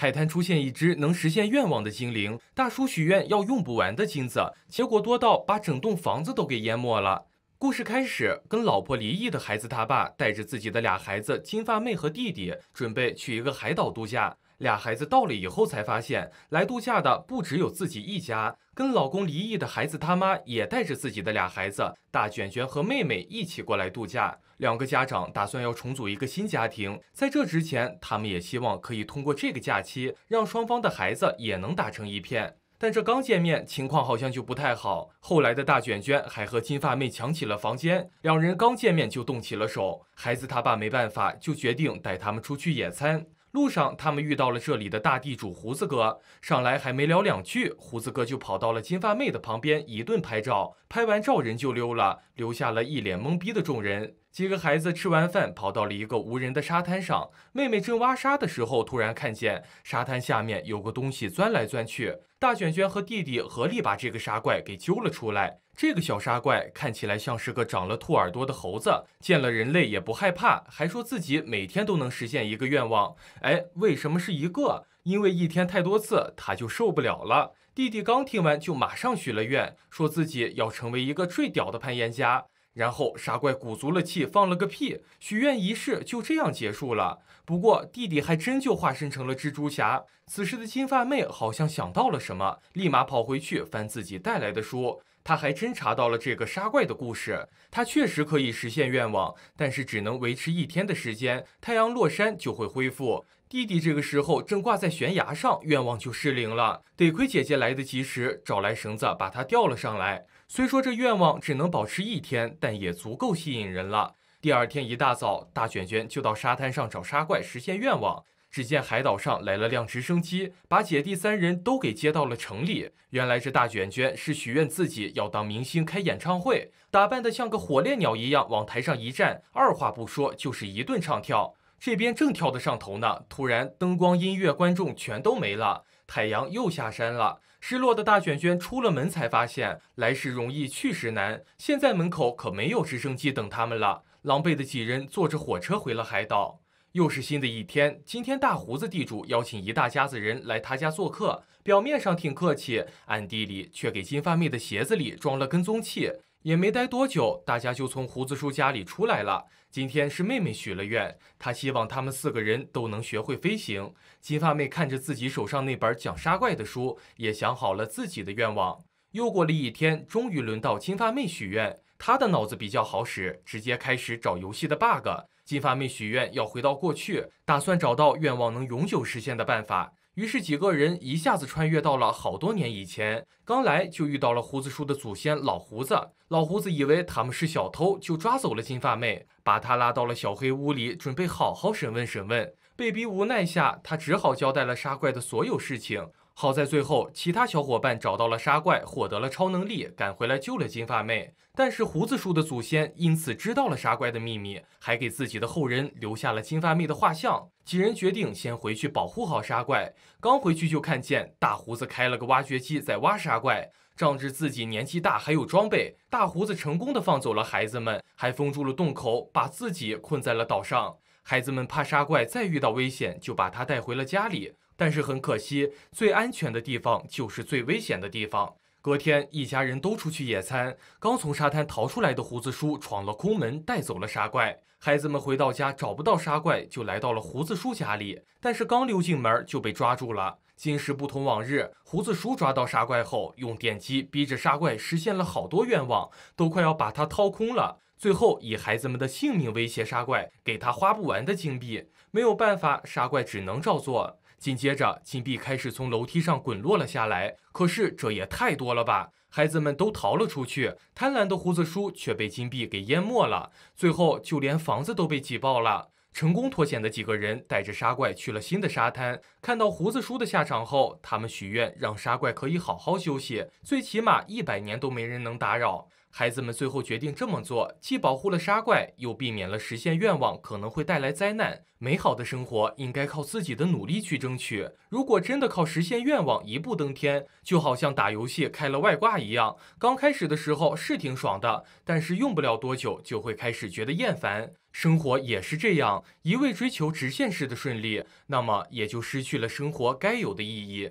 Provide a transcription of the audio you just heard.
海滩出现一只能实现愿望的精灵大叔，许愿要用不完的金子，结果多到把整栋房子都给淹没了。故事开始，跟老婆离异的孩子他爸带着自己的俩孩子金发妹和弟弟，准备去一个海岛度假。俩孩子到了以后，才发现来度假的不只有自己一家。跟老公离异的孩子他妈也带着自己的俩孩子大卷卷和妹妹一起过来度假。两个家长打算要重组一个新家庭，在这之前，他们也希望可以通过这个假期让双方的孩子也能打成一片。但这刚见面，情况好像就不太好。后来的大卷卷还和金发妹抢起了房间，两人刚见面就动起了手。孩子他爸没办法，就决定带他们出去野餐。路上，他们遇到了这里的大地主胡子哥。上来还没聊两句，胡子哥就跑到了金发妹的旁边，一顿拍照。拍完照，人就溜了，留下了一脸懵逼的众人。几个孩子吃完饭，跑到了一个无人的沙滩上。妹妹正挖沙的时候，突然看见沙滩下面有个东西钻来钻去。大卷卷和弟弟合力把这个沙怪给揪了出来。这个小沙怪看起来像是个长了兔耳朵的猴子，见了人类也不害怕，还说自己每天都能实现一个愿望。哎，为什么是一个？因为一天太多次，他就受不了了。弟弟刚听完就马上许了愿，说自己要成为一个最屌的攀岩家。然后，杀怪鼓足了气，放了个屁，许愿仪式就这样结束了。不过，弟弟还真就化身成了蜘蛛侠。此时的金发妹好像想到了什么，立马跑回去翻自己带来的书。她还真查到了这个杀怪的故事。他确实可以实现愿望，但是只能维持一天的时间，太阳落山就会恢复。弟弟这个时候正挂在悬崖上，愿望就失灵了。得亏姐姐来得及时，找来绳子把他吊了上来。虽说这愿望只能保持一天，但也足够吸引人了。第二天一大早，大卷卷就到沙滩上找沙怪实现愿望。只见海岛上来了辆直升机，把姐弟三人都给接到了城里。原来这大卷卷是许愿自己要当明星，开演唱会，打扮得像个火烈鸟一样，往台上一站，二话不说就是一顿唱跳。这边正跳得上头呢，突然灯光、音乐、观众全都没了，太阳又下山了。失落的大卷卷出了门，才发现来时容易去时难。现在门口可没有直升机等他们了。狼狈的几人坐着火车回了海岛。又是新的一天，今天大胡子地主邀请一大家子人来他家做客，表面上挺客气，暗地里却给金发妹的鞋子里装了跟踪器。也没待多久，大家就从胡子叔家里出来了。今天是妹妹许了愿，她希望他们四个人都能学会飞行。金发妹看着自己手上那本讲杀怪的书，也想好了自己的愿望。又过了一天，终于轮到金发妹许愿。她的脑子比较好使，直接开始找游戏的 bug。金发妹许愿要回到过去，打算找到愿望能永久实现的办法。于是几个人一下子穿越到了好多年以前，刚来就遇到了胡子叔的祖先老胡子。老胡子以为他们是小偷，就抓走了金发妹，把她拉到了小黑屋里，准备好好审问审问。被逼无奈下，他只好交代了杀怪的所有事情。好在最后，其他小伙伴找到了沙怪，获得了超能力，赶回来救了金发妹。但是胡子叔的祖先因此知道了沙怪的秘密，还给自己的后人留下了金发妹的画像。几人决定先回去保护好沙怪。刚回去就看见大胡子开了个挖掘机在挖沙怪，仗着自己年纪大还有装备，大胡子成功的放走了孩子们，还封住了洞口，把自己困在了岛上。孩子们怕沙怪再遇到危险，就把他带回了家里。但是很可惜，最安全的地方就是最危险的地方。隔天，一家人都出去野餐，刚从沙滩逃出来的胡子叔闯了空门，带走了沙怪。孩子们回到家找不到沙怪，就来到了胡子叔家里，但是刚溜进门就被抓住了。今时不同往日，胡子叔抓到沙怪后，用电机逼着沙怪实现了好多愿望，都快要把它掏空了。最后以孩子们的性命威胁沙怪，给他花不完的金币，没有办法，沙怪只能照做。紧接着，金币开始从楼梯上滚落了下来。可是这也太多了吧！孩子们都逃了出去，贪婪的胡子叔却被金币给淹没了。最后，就连房子都被挤爆了。成功脱险的几个人带着沙怪去了新的沙滩。看到胡子叔的下场后，他们许愿让沙怪可以好好休息，最起码一百年都没人能打扰。孩子们最后决定这么做，既保护了杀怪，又避免了实现愿望可能会带来灾难。美好的生活应该靠自己的努力去争取。如果真的靠实现愿望一步登天，就好像打游戏开了外挂一样。刚开始的时候是挺爽的，但是用不了多久就会开始觉得厌烦。生活也是这样，一味追求直线式的顺利，那么也就失去了生活该有的意义。